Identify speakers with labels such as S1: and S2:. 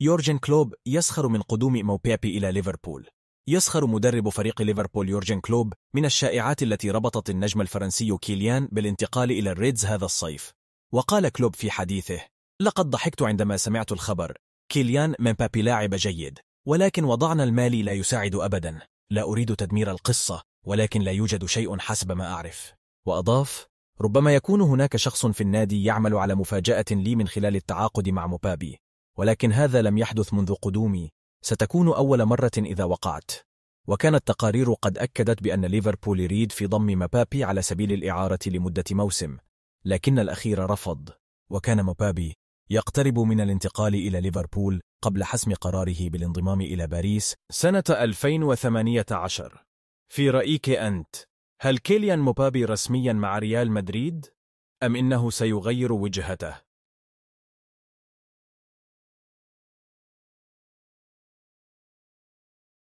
S1: يورجن كلوب يسخر من قدوم موبيبي إلى ليفربول يسخر مدرب فريق ليفربول يورجن كلوب من الشائعات التي ربطت النجم الفرنسي كيليان بالانتقال إلى الريدز هذا الصيف وقال كلوب في حديثه لقد ضحكت عندما سمعت الخبر كيليان مبابي لاعب جيد ولكن وضعنا المالي لا يساعد أبدا لا أريد تدمير القصة ولكن لا يوجد شيء حسب ما أعرف وأضاف ربما يكون هناك شخص في النادي يعمل على مفاجأة لي من خلال التعاقد مع مبابي ولكن هذا لم يحدث منذ قدومي ستكون أول مرة إذا وقعت وكانت تقارير قد أكدت بأن ليفربول يريد في ضم مبابي على سبيل الإعارة لمدة موسم لكن الأخير رفض وكان مبابي يقترب من الانتقال إلى ليفربول قبل حسم قراره بالانضمام إلى باريس سنة 2018 في رأيك أنت هل كيليان مبابي رسميا مع ريال مدريد؟
S2: أم إنه سيغير وجهته؟